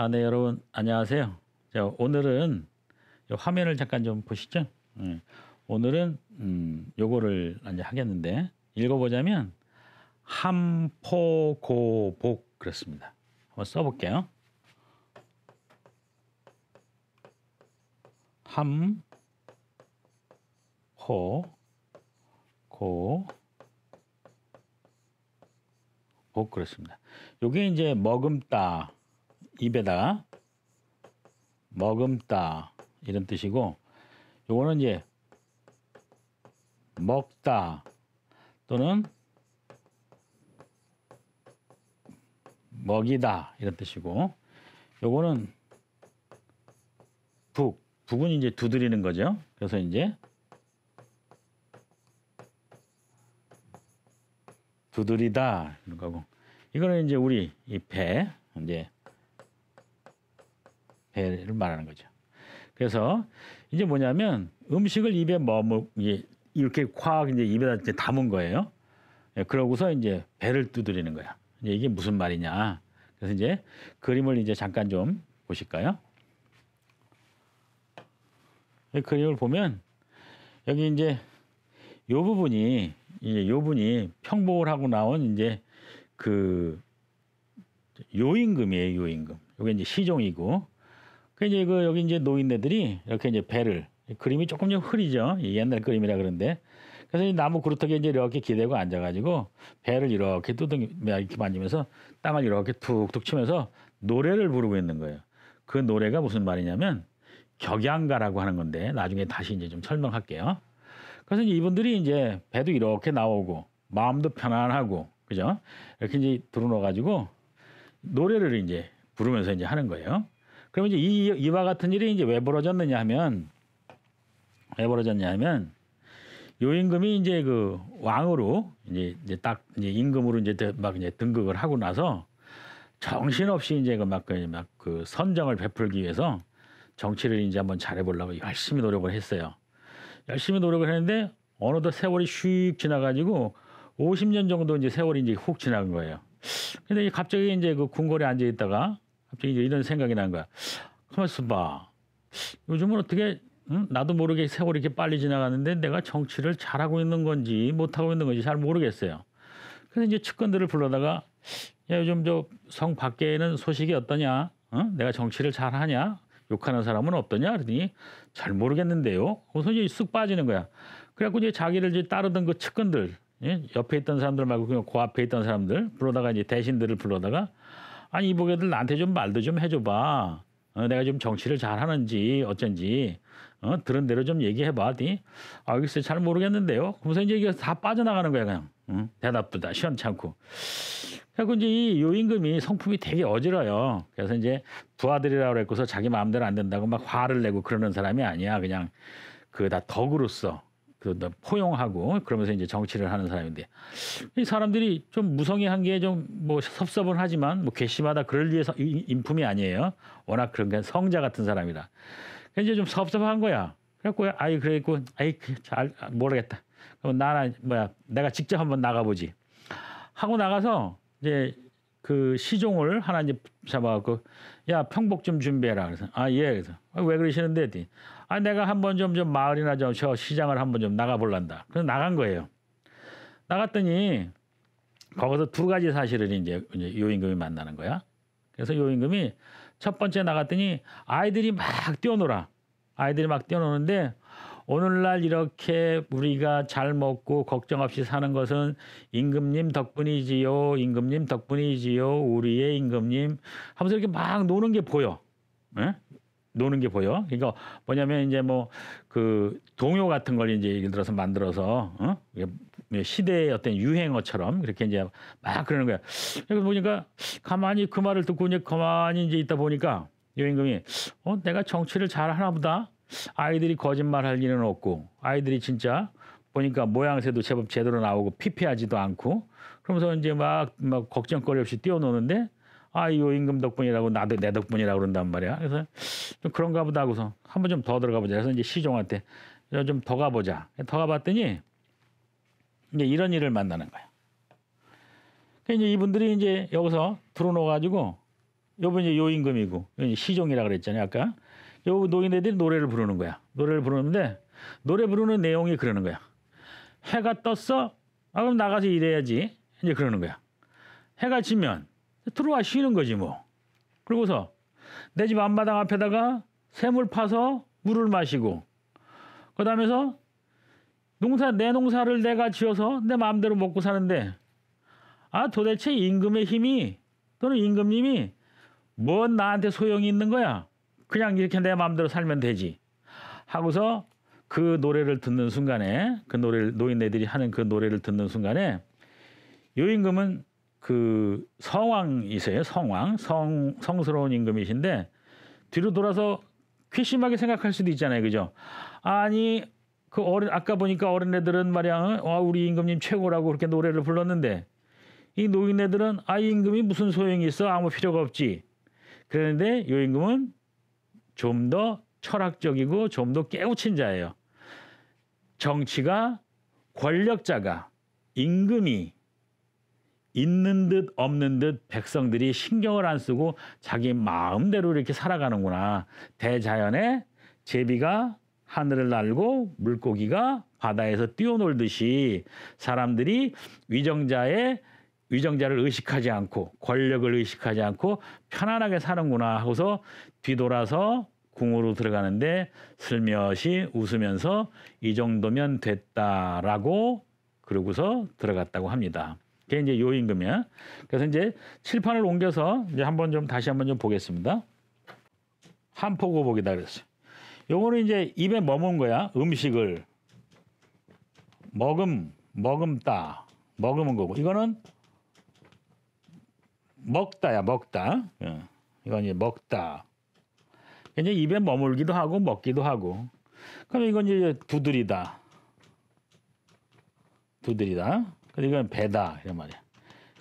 아, 네, 여러분 안녕하세요. 자, 오늘은 화면을 잠깐 좀 보시죠. 네. 오늘은 음, 요거를 이제 하겠는데 읽어보자면 함포고복 그렇습니다. 한번 써볼게요. 함, 포, 고, 복 그렇습니다. 요게 이제 머금따 입에다가 머금다 이런 뜻이고 요거는 이제 먹다 또는 먹이다 이런 뜻이고 요거는 북 북은 이제 두드리는 거죠 그래서 이제 두드리다 이런 거고 이거는 이제 우리 이 배 이제 해를 말하는 거죠. 그래서 이제 뭐냐면 음식을 입에 머무 이렇게 콱 이제 입에다 이제 담은 거예요. 예, 그러고서 이제 배를 두드리는 거야. 이제 이게 무슨 말이냐. 그래서 이제 그림을 이제 잠깐 좀 보실까요? 이 그림을 보면 여기 이제 요 부분이 이제 요 분이 평복을 하고 나온 이제 그 요임금이에요, 요임금. 요게 이제 시종이고 그 이제 그 여기 이제 노인네들이 이렇게 이제 배를 그림이 조금 좀 흐리죠. 옛날 그림이라 그런데 그래서 이 나무 그루터기에 이제 이렇게 기대고 앉아가지고 배를 이렇게 두둥이 이렇게 만지면서 땅을 이렇게 툭툭 치면서 노래를 부르고 있는 거예요. 그 노래가 무슨 말이냐면 격양가라고 하는 건데 나중에 다시 이제 좀 설명할게요. 그래서 이제 이분들이 이제 배도 이렇게 나오고 마음도 편안하고 그죠? 이렇게 이제 들어놓아 가지고 노래를 이제 부르면서 이제 하는 거예요. 그럼 이제 이, 이와 같은 일이 이제 왜 벌어졌느냐 하면 왜 벌어졌냐 하면 요 임금이 이제 그 왕으로 이제, 이제 딱 이제 임금으로 이제 막 이제 등극을 하고 나서 정신없이 이제 그막그그 그, 그 선정을 베풀기 위해서 정치를 이제 한번 잘해보려고 열심히 노력을 했어요. 열심히 노력을 했는데 어느덧 세월이 슉 지나가지고 50년 정도 이제 세월이 이제 훅 지난 거예요. 근데 갑자기 이제 그 궁궐에 앉아 있다가 갑자기 이제 이런 생각이 난 거야. 그만있 봐. 요즘은 어떻게 응? 나도 모르게 세월이 이렇게 빨리 지나가는데 내가 정치를 잘하고 있는 건지 못하고 있는 건지 잘 모르겠어요. 그래서 이제 측근들을 불러다가 야 요즘 저 성 밖에는 소식이 어떠냐? 응? 내가 정치를 잘하냐? 욕하는 사람은 없더냐? 그러더니 잘 모르겠는데요. 그래서 이제 쑥 빠지는 거야. 그래갖고 이제 자기를 이제 따르던 그 측근들 예? 옆에 있던 사람들 말고 그냥 그 앞에 있던 사람들 불러다가 이제 대신들을 불러다가 아니 이보게들 나한테 좀 말도 좀 해줘봐. 어, 내가 좀 정치를 잘하는지 어쩐지 어, 들은 대로 좀 얘기해봐. 니 아, 글쎄 잘 모르겠는데요. 그래서 이제 이게 다 빠져나가는 거야 그냥. 응? 대답도 다 시원찮고. 그래서 이제 이 요임금이 성품이 되게 어지러요. 그래서 이제 부하들이라고 그랬고서 자기 마음대로 안 된다고 막 화를 내고 그러는 사람이 아니야. 그냥 그 다덕으로 써. 그 포용하고 그러면서 이제 정치를 하는 사람인데 이 사람들이 좀 무성의한 게 좀 뭐 섭섭은 하지만 뭐 괘씸하다 그럴 위해서 인품이 아니에요. 워낙 그런 게 성자 같은 사람이라. 이제 좀 섭섭한 거야. 그래갖고 아이 그래갖고 아이 그 잘 모르겠다. 그럼 나나 뭐야 내가 직접 한번 나가보지. 하고 나가서 이제 그 시종을 하나 이제 잡아갖고 야 평복 좀 준비해라 그래서 아예 그래서 아, 왜 그러시는데 했더니 아 내가 한번 좀 좀 마을이나 좀저 시장을 한번 좀 나가 볼란다. 그래서 나간 거예요. 나갔더니 거기서 두 가지 사실을 이제, 요임금이 만나는 거야. 그래서 요임금이 첫 번째 나갔더니 아이들이 막 뛰어놀아. 아이들이 막 뛰어노는데 오늘날 이렇게 우리가 잘 먹고 걱정 없이 사는 것은 임금님 덕분이지요. 임금님 덕분이지요. 우리의 임금님 하면서 이렇게 막 노는 게 보여. 에? 예? 노는 게 보여. 그러니까 뭐냐면 이제 뭐 그 동요 같은 걸 이제 예를 들어서 만들어서 어? 뭐 시대의 어떤 유행어처럼 그렇게 이제 막 그러는 거야. 그러니까 보니까 가만히 그 말을 듣고 이제 가만히 이제 있다 보니까 여행금이 어 내가 정치를 잘 하나 보다. 아이들이 거짓말 할 일은 없고 아이들이 진짜 보니까 모양새도 제법 제대로 나오고 피폐하지도 않고 그러면서 이제 막 막 걱정거리 없이 뛰어노는데 아, 이거 임금 덕분이라고 나도 내 덕분이라고 그런단 말이야. 그래서 좀 그런가 보다 하고서 한번 좀 더 들어가 보자. 그래서 이제 시종한테 좀 더 가보자. 더 가봤더니 이제 이런 일을 만나는 거야. 그니까 이제 이분들이 이제 여기서 들어놓아가지고 요번 이제 요임금이고 시종이라 그랬잖아요. 아까 요 노인네들이 노래를 부르는 거야. 노래를 부르는데 노래 부르는 내용이 그러는 거야. 해가 떴어? 아, 그럼 나가서 일해야지. 이제 그러는 거야. 해가 지면 들어와 쉬는 거지 뭐. 그리고서내 집 앞마당 앞에다가 샘을 파서 물을 마시고 그다음에서 농사 내 농사를 내가 지어서 내 마음대로 먹고 사는데 아 도대체 임금의 힘이 또는 임금님이 뭔 나한테 소용이 있는 거야? 그냥 이렇게 내 마음대로 살면 되지. 하고서 그 노래를 듣는 순간에 그 노래를 노인네들이 하는 그 노래를 듣는 순간에 요 임금은 그 성왕이세요. 성왕 성 성스러운 임금이신데 뒤로 돌아서 괘씸하게 생각할 수도 있잖아요. 그죠? 아니 그 어른 아까 보니까 어른애들은 말이야 어? 와 우리 임금님 최고라고 그렇게 노래를 불렀는데 이 노인네들은 아 임금이 무슨 소용이 있어 아무 필요가 없지 그런데 요 임금은 좀 더 철학적이고 좀 더 깨우친 자예요 정치가 권력자가 임금이 있는 듯 없는 듯 백성들이 신경을 안 쓰고 자기 마음대로 이렇게 살아가는구나. 대자연에 제비가 하늘을 날고 물고기가 바다에서 뛰어놀듯이 사람들이 위정자의 위정자를 의식하지 않고 권력을 의식하지 않고 편안하게 사는구나 하고서 뒤돌아서 궁으로 들어가는데 슬며시 웃으면서 이 정도면 됐다라고 그러고서 들어갔다고 합니다. 그게 이제 요 임금이야. 그래서 이제 칠판을 옮겨서 이제 한번 좀 다시 한번 좀 보겠습니다. 한포고복이다 그랬어요. 요거는 이제 입에 머문 거야. 음식을 먹음, 먹음다먹금은 거고. 이거는 먹다야, 먹다. 예. 이건 이제 먹다. 이제 입에 머물기도 하고 먹기도 하고. 그럼 이건 이제 두드리다. 두드리다. 그러니까 이건 배다 이런 말이야.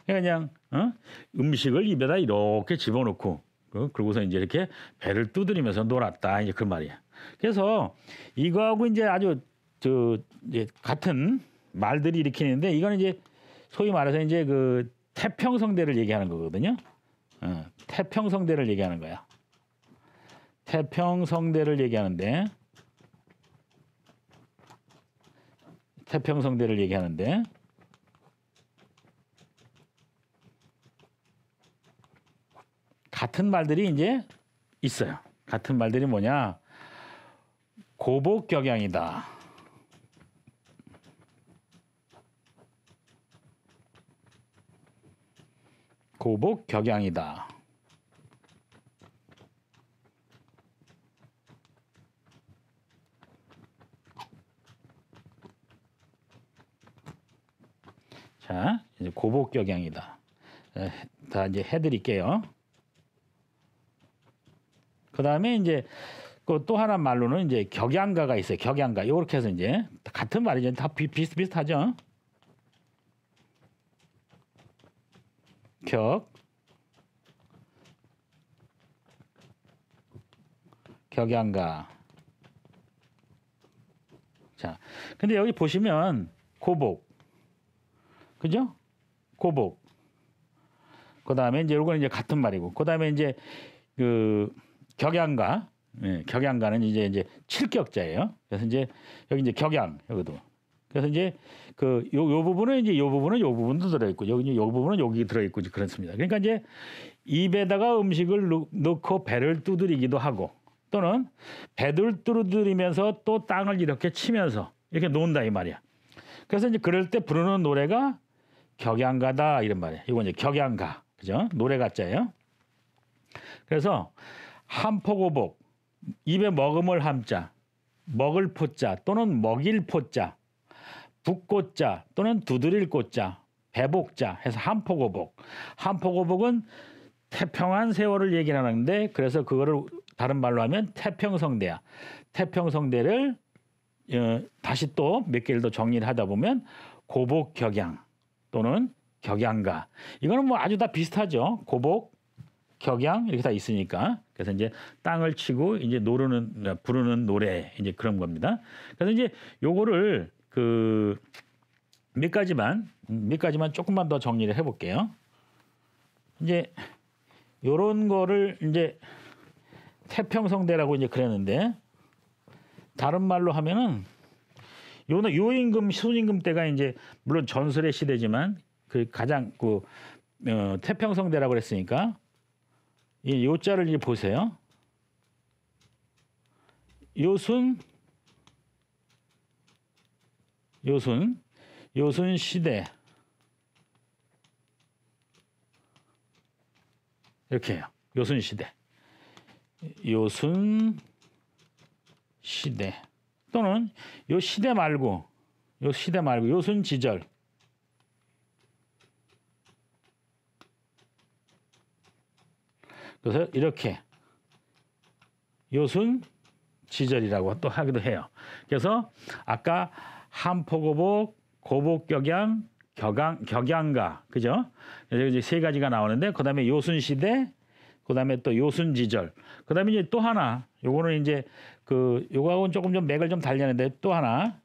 그러니까 그냥 어? 음식을 입에다 이렇게 집어넣고 어? 그러고서 이제 이렇게 배를 두드리면서 놀았다 이제 그 말이야. 그래서 이거하고 이제 아주 저 이제 같은 말들이 일으키는데 이거는 이제 소위 말해서 이제 그 태평성대를 얘기하는 거거든요. 어, 태평성대를 얘기하는 거야. 태평성대를 얘기하는데 태평성대를 얘기하는데 같은 말들이 이제 있어요. 같은 말들이 뭐냐? 고복 격양이다. 고복 격양이다. 자, 이제 고복 격양이다. 다 이제 해드릴게요. 그다음에 이제 그또 하나 말로는 이제 격양가가 있어요. 격양가. 이렇게 해서 이제 같은 말이죠. 다 비, 슷비슷하죠격 격양가 자 근데 여기 보시면 고복 그죠 고복 그 다음에 이제 요거는 이제 같은 말이고 그 다음에 이제 그 격양가 예, 격양가는 이제 이제 칠격자예요. 그래서 이제 여기 이제 격양 여기도. 그래서 이제 그 요 요 부분은 이제 요 부분은 요 부분도 들어 있고 여기 요 부분은 여기 들어 있고 그렇습니다. 그러니까 이제 입에다가 음식을 넣고 배를 두드리기도 하고 또는 배를 두드리면서 또 땅을 이렇게 치면서 이렇게 논다 이 말이야. 그래서 이제 그럴 때 부르는 노래가 격양가다 이런 말이에 이건 이제 격양가. 그죠? 노래 가짜예요. 그래서 한포고복 입에 먹음을 함자 먹을 포자 또는 먹일 포자 붓꽃자 또는 두드릴 꽃자 배복자 해서 한포고복 한포고복은 태평한 세월을 얘기하는데 그래서 그거를 다른 말로 하면 태평성대야 태평성대를 어, 다시 또 몇 개를 더 정리를 하다 보면 고복 격양 또는 격양가 이거는 뭐 아주 다 비슷하죠 고복 격양 이렇게 다 있으니까 그래서 이제 땅을 치고 이제 노르는 부르는 노래 이제 그런 겁니다. 그래서 이제 요거를 그몇 가지만 몇 가지만 조금만 더 정리를 해볼게요. 이제 요런 거를 이제 태평성대라고 이제 그랬는데 다른 말로 하면은 요는 요임금 순임금 때가 이제 물론 전설의 시대지만 그 가장 그 어, 태평성대라고 그랬으니까 이 예, 요자를 이제 보세요. 요순 요순 요순 시대 이렇게 해요. 요순 시대 요순 시대 또는 요 시대 말고 요 시대 말고 요순 지절 그래서 이렇게 요순 지절이라고 또 하기도 해요. 그래서 아까 한포고복, 고복격양, 격양, 격양가 그죠? 이제 세 가지가 나오는데 그다음에 요순 시대, 그다음에 또 요순 지절, 그다음에 이제 또 하나 요거는 이제 그 요거하고는 조금 좀 맥을 좀 달리는데 또 하나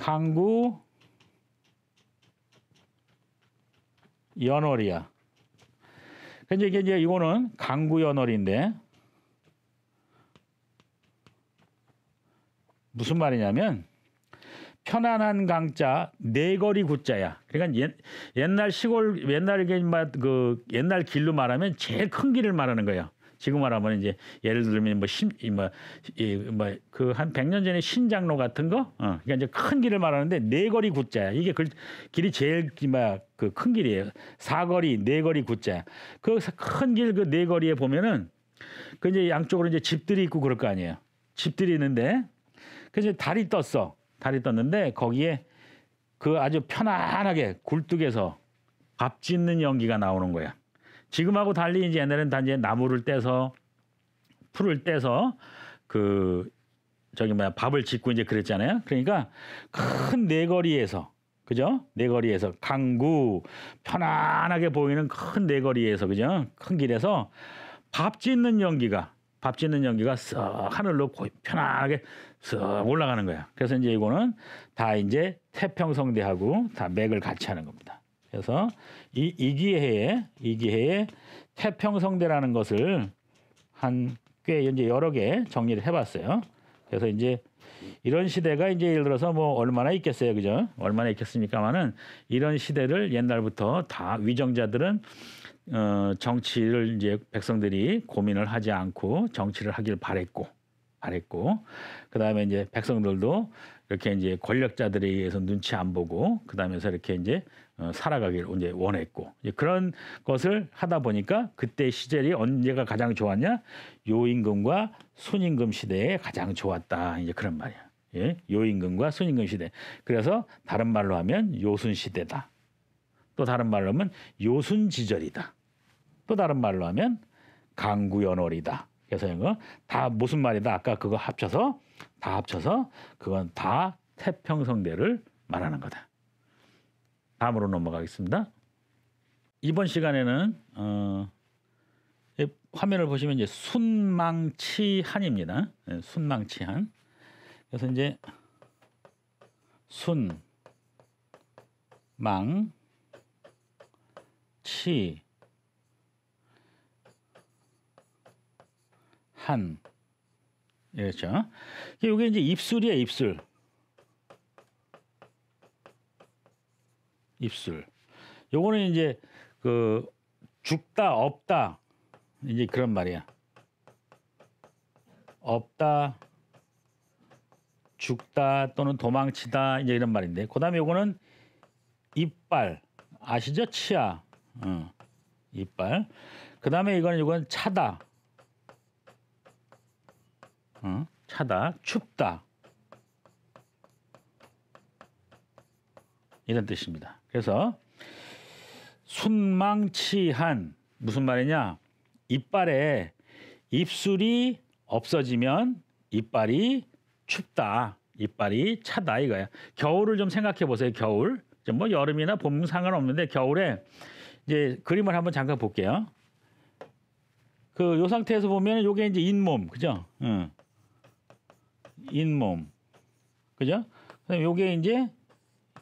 강구 연월이야. 근데 이게 이제 이거는 강구 연월인데 무슨 말이냐면 편안한 강자 네거리 구자야. 그러니까 옛, 옛날 시골 옛날 그 옛날 길로 말하면 제일 큰 길을 말하는 거예요 지금 말하면 이제 예를 들면 뭐 신, 뭐, 이, 뭐, 그한1 0 0년 전에 신장로 같은 거, 어, 그러니까 이제 큰 길을 말하는데 네거리 굿자야. 이게 그 길이 제일 막그큰 길이에요. 사거리, 네거리 굿자. 그 큰 길 그 네거리에 보면은 그 이제 양쪽으로 이제 집들이 있고 그럴 거 아니에요. 집들이 있는데 그 이제 달이 떴어. 달이 떴는데 거기에 그 아주 편안하게 굴뚝에서 밥 짓는 연기가 나오는 거야. 지금하고 달리 이제 옛날에는 단지 나무를 떼서 풀을 떼서 그 저기 뭐야 밥을 짓고 이제 그랬잖아요. 그러니까 큰 네거리에서 그죠? 네거리에서 강구 편안하게 보이는 큰 네거리에서 그죠? 큰 길에서 밥 짓는 연기가 밥 짓는 연기가 쓱 하늘로 편안하게 쓱 올라가는 거야. 그래서 이제 이거는 다 이제 태평성대하고 다 맥을 같이 하는 겁니다. 그래서 이, 이 기회에 이 기회에 태평성대라는 것을 한 꽤 이제 여러 개 정리를 해봤어요. 그래서 이제 이런 시대가 이제 예를 들어서 뭐 얼마나 있겠어요, 그죠? 얼마나 있겠습니까만은 이런 시대를 옛날부터 다 위정자들은 어, 정치를 이제 백성들이 고민을 하지 않고 정치를 하길 바랬고 바랬고 그다음에 이제 백성들도 이렇게 이제 권력자들에 의해서 눈치 안 보고 그다음에서 이렇게 이제 어, 살아가길 이제 원했고 이제 그런 것을 하다 보니까 그때 시절이 언제가 가장 좋았냐 요임금과 순임금 시대에 가장 좋았다 이제 그런 말이야 예? 요임금과 순임금 시대 그래서 다른 말로 하면 요순 시대다 또 다른 말로 하면 요순 지절이다 또 다른 말로 하면 강구연월이다 그래서 이거 다 무슨 말이다 아까 그거 합쳐서 다 합쳐서 그건 다 태평성대를 말하는 거다. 다음으로 넘어가겠습니다. 이번 시간에는 어, 화면을 보시면 이제 순망치한입니다. 예, 순망치한. 그래서 이제 순, 망, 치, 한. 이렇죠. 예, 이게 이제 입술이야, 입술. 입술. 요거는 이제 그 죽다 없다 이제 그런 말이야. 없다 죽다 또는 도망치다 이제 이런 말인데 그다음에 요거는 이빨 아시죠 치아 어. 이빨 그다음에 이거는 이건 차다 어. 차다 춥다 이런 뜻입니다. 그래서 순망치한 무슨 말이냐? 이빨에 입술이 없어지면 이빨이 춥다. 이빨이 차다 이거야. 겨울을 좀 생각해 보세요. 겨울. 뭐 여름이나 봄 상관없는데 겨울에 이제 그림을 한번 잠깐 볼게요. 그 요 상태에서 보면 요게 이제 잇몸. 그죠? 응. 잇몸. 그죠? 요게 이제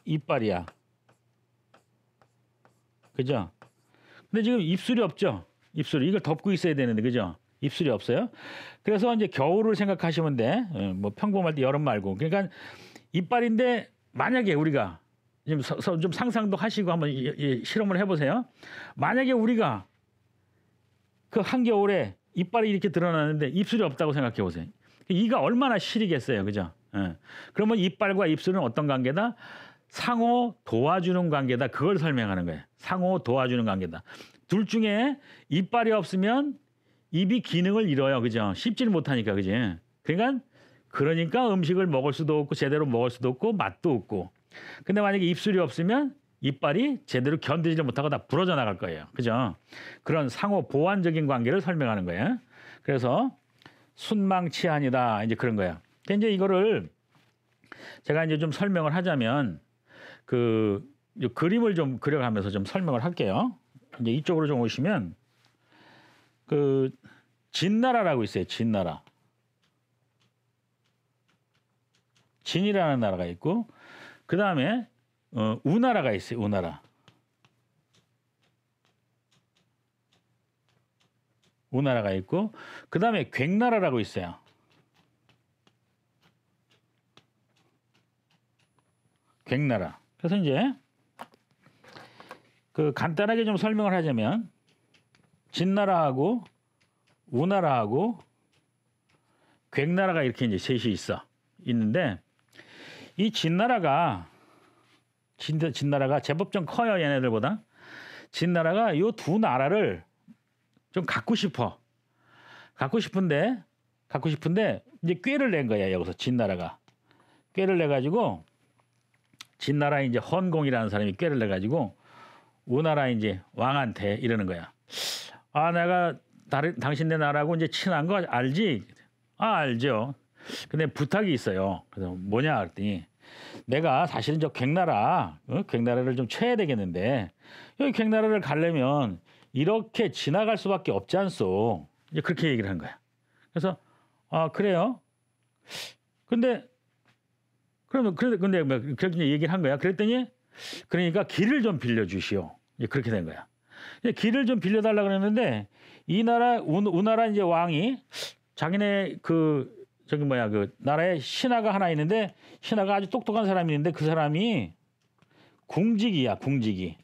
이빨이야. 그죠? 근데 지금 입술이 없죠? 입술 이걸 이 덮고 있어야 되는데 그죠? 입술이 없어요. 그래서 이제 겨울을 생각하시면 돼. 예, 뭐 평범할 때 여름 말고. 그러니까 이빨인데 만약에 우리가 좀, 좀 상상도 하시고 한번 예, 예, 실험을 해보세요. 만약에 우리가 그 한겨울에 이빨이 이렇게 드러나는데 입술이 없다고 생각해 보세요. 이가 얼마나 시리겠어요, 그죠? 예. 그러면 이빨과 입술은 어떤 관계다? 상호 도와주는 관계다. 그걸 설명하는 거예요. 상호 도와주는 관계다. 둘 중에 이빨이 없으면 입이 기능을 잃어요. 그죠? 씹지를 못하니까 그지? 그러니까 그러니까 음식을 먹을 수도 없고 제대로 먹을 수도 없고 맛도 없고. 근데 만약에 입술이 없으면 이빨이 제대로 견디지를 못하고 다 부러져 나갈 거예요. 그죠? 그런 상호 보완적인 관계를 설명하는 거예요. 그래서 순망치한이다. 이제 그런 거예요. 근데 이제 이거를 제가 이제 좀 설명을 하자면 그 그림을 좀 그려가면서 좀 설명을 할게요. 이제 이쪽으로 좀 오시면 그 진나라라고 있어요. 진나라. 진이라는 나라가 있고 그 다음에 어, 우나라가 있어요. 우나라. 우나라가 있고 그 다음에 괭나라라고 있어요. 괭나라. 그래서 이제 그 간단하게 좀 설명을 하자면 진나라하고 우나라하고 객나라가 이렇게 이제 셋이 있어 있는데 이 진나라가 진, 진나라가 제법 좀 커요 얘네들보다 진나라가 요 두 나라를 좀 갖고 싶어 갖고 싶은데 갖고 싶은데 이제 꾀를 낸 거야 여기서 진나라가 꾀를 내 가지고 진나라 이제 헌공이라는 사람이 꾀를 내 가지고 우나라 이제 왕한테 이러는 거야. 아 내가 다른 당신네 나라고 이제 친한 거 알지? 아 알죠. 근데 부탁이 있어요. 그래서 뭐냐 그랬더니 내가 사실은 저 객나라, 어? 객나라를 좀 쳐야 되겠는데 여기 객나라를 가려면 이렇게 지나갈 수밖에 없지 않소. 이제 그렇게 얘기를 한 거야. 그래서 아 그래요? 근데 그러면 그래데 근데 뭐 그렇게 얘기를 한 거야. 그랬더니 그러니까 길을 좀 빌려주시오. 이 그렇게 된 거야. 길을 좀 빌려달라 그랬는데 이 나라 우, 우나라 이제 왕이 자기네 그 저기 뭐야 그 나라에 신하가 하나 있는데 신하가 아주 똑똑한 사람이 있는데 그 사람이 궁직이야 궁직이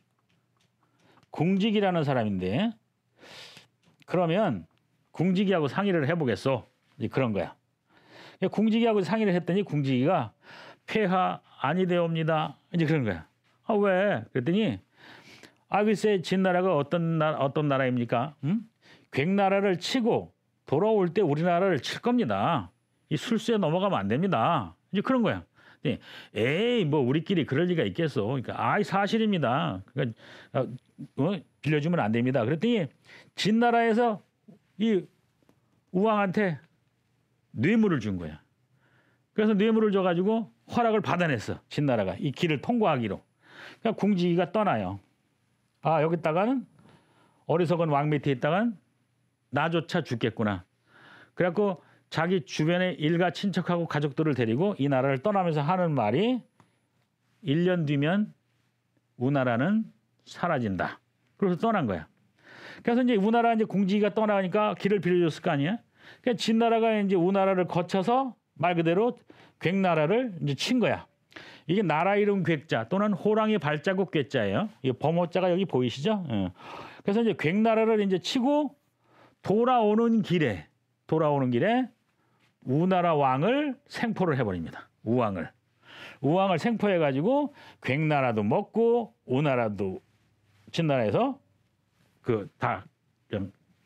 궁직이라는 사람인데 그러면 궁직이하고 상의를 해보겠소 그런 거야. 궁직이하고 상의를 했더니 궁직이가 폐하 아니되옵니다. 이제 그런 거야. 아 왜? 그랬더니 아 글쎄 진나라가 어떤 나 어떤 나라입니까? 음? 괭나라를 치고 돌아올 때 우리나라를 칠 겁니다. 이 술수에 넘어가면 안 됩니다. 이제 그런 거야. 네. 에이 뭐 우리끼리 그럴 리가 있겠어. 그러니까 아이 사실입니다. 그러니까 어, 어, 빌려주면 안 됩니다. 그랬더니 진나라에서 이 우왕한테 뇌물을 준 거야. 그래서 뇌물을 줘가지고 허락을 받아냈어 진나라가 이 길을 통과하기로. 그러니까 궁지기가 떠나요. 아 여기다가는 어리석은 왕 밑에 있다간 나조차 죽겠구나. 그래갖고 자기 주변의 일가 친척하고 가족들을 데리고 이 나라를 떠나면서 하는 말이 1년 뒤면 우나라는 사라진다. 그래서 떠난 거야. 그래서 이제 우나라 이제 궁지기가 떠나니까 길을 빌려줬을 거 아니야. 그러니까 진나라가 이제 우나라를 거쳐서 말 그대로 객나라를 이제 친 거야. 이게 나라 이름 객자 또는 호랑이 발자국 괴자예요이범호자가 여기 보이시죠? 예. 그래서 이제 객나라를 이제 치고 돌아오는 길에 돌아오는 길에 우나라 왕을 생포를 해버립니다. 우왕을 우왕을 생포해가지고 객나라도 먹고 우나라도 진나라에서 그다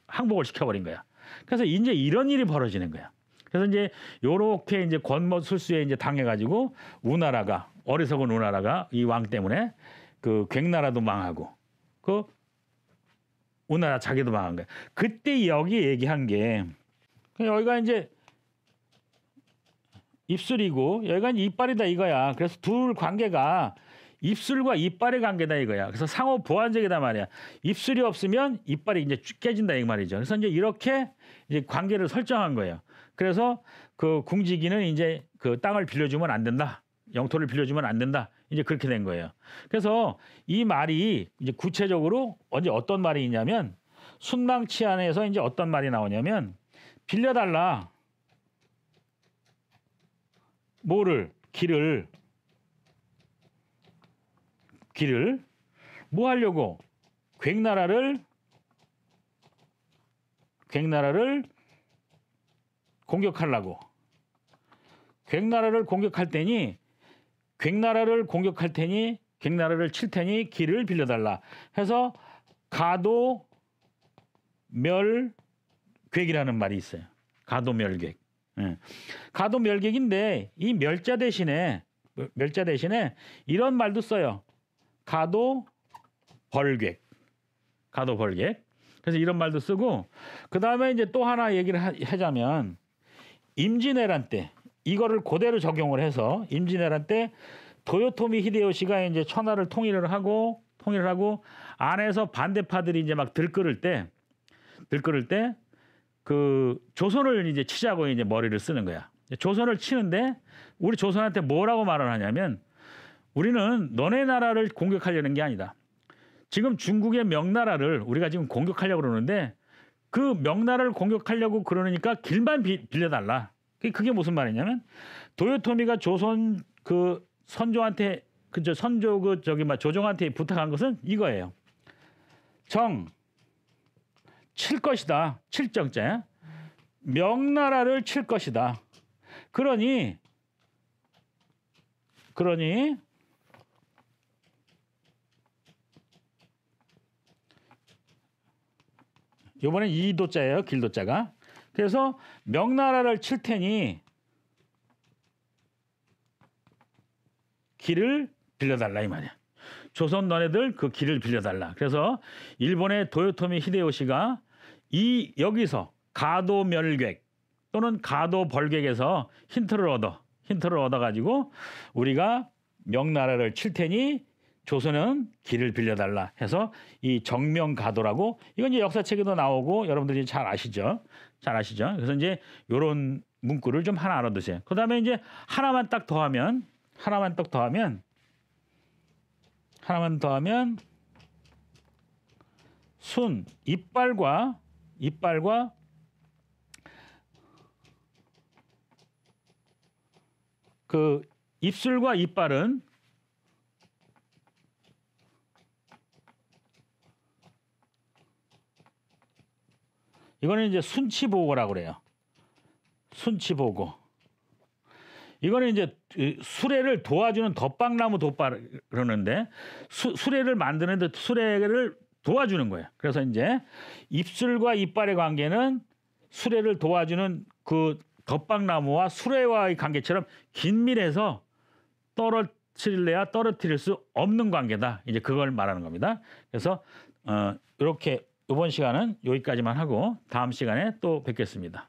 항복을 시켜버린 거야. 그래서 이제 이런 일이 벌어지는 거야. 그래서 이제 요렇게 이제 권모 술수에 이제 당해가지고 우나라가 어리석은 우나라가 이 왕 때문에 그 갱나라도 망하고 그 우나라 자기도 망한 거야. 그때 여기 얘기한 게 여기가 이제 입술이고 여기가 이빨이다 이거야. 그래서 둘 관계가 입술과 이빨의 관계다 이거야. 그래서 상호 보완적이다 말이야. 입술이 없으면 이빨이 이제 깨진다 이 말이죠. 그래서 이제 이렇게 이제 관계를 설정한 거예요. 그래서 그 궁지기는 이제 그 땅을 빌려주면 안 된다. 영토를 빌려주면 안 된다. 이제 그렇게 된 거예요. 그래서 이 말이 이제 구체적으로 언제 어떤 말이 있냐면 순망치안에서 이제 어떤 말이 나오냐면 빌려달라 뭐를 길을 길을 뭐 하려고 괭나라를 괭나라를 공격하려고 객나라를 공격할 테니 객나라를 공격할 테니 객나라를 칠 테니 길을 빌려달라 해서 가도 멸괴이라는 말이 있어요. 가도 멸객. 예. 가도 멸객인데 이 멸자 대신에 멸자 대신에 이런 말도 써요. 가도 벌객. 가도 벌객. 그래서 이런 말도 쓰고 그 다음에 이제 또 하나 얘기를 하, 하자면 임진왜란 때 이거를 그대로 적용을 해서 임진왜란 때 도요토미 히데요시가 이제 천하를 통일을 하고 통일을 하고 안에서 반대파들이 이제 막 들끓을 때 들끓을 때 그 조선을 이제 치자고 이제 머리를 쓰는 거야. 조선을 치는데 우리 조선한테 뭐라고 말을 하냐면 우리는 너네 나라를 공격하려는 게 아니다. 지금 중국의 명나라를 우리가 지금 공격하려고 그러는데 그 명나라를 공격하려고 그러니까 길만 비, 빌려달라. 그게 무슨 말이냐면 도요토미가 조선 그 선조한테 그저 선조 그 저기 막 조정한테 부탁한 것은 이거예요. 정 칠 것이다. 칠정자 야 명나라를 칠 것이다. 그러니 그러니 이번엔 이도자예요. 길도자가. 그래서 명나라를 칠 테니 길을 빌려달라 이 말이야. 조선 너네들 그 길을 빌려달라. 그래서 일본의 도요토미 히데요시가 이 여기서 가도 멸객 또는 가도 벌객에서 힌트를 얻어 힌트를 얻어 가지고 우리가 명나라를 칠 테니 조선은 길을 빌려달라 해서 이 정명가도라고 이건 이제 역사책에도 나오고 여러분들이 잘 아시죠? 잘 아시죠? 그래서 이제 요런 문구를 좀 하나 알아두세요. 그다음에 이제 하나만 딱 더하면 하나만 딱 더하면 하나만 더하면 순 이빨과 이빨과 그 입술과 이빨은 이거는 이제 순치 보고라고 그래요. 순치 보고. 이거는 이제 수레를 도와주는 덧박나무 돗바 그러는데 수, 수레를 만드는데 수레를 도와주는 거예요. 그래서 이제 입술과 이빨의 관계는 수레를 도와주는 그 덧박나무와 수레와의 관계처럼 긴밀해서 떨어뜨릴래야 떨어뜨릴 수 없는 관계다. 이제 그걸 말하는 겁니다. 그래서 어, 이렇게 이번 시간은 여기까지만 하고 다음 시간에 또 뵙겠습니다.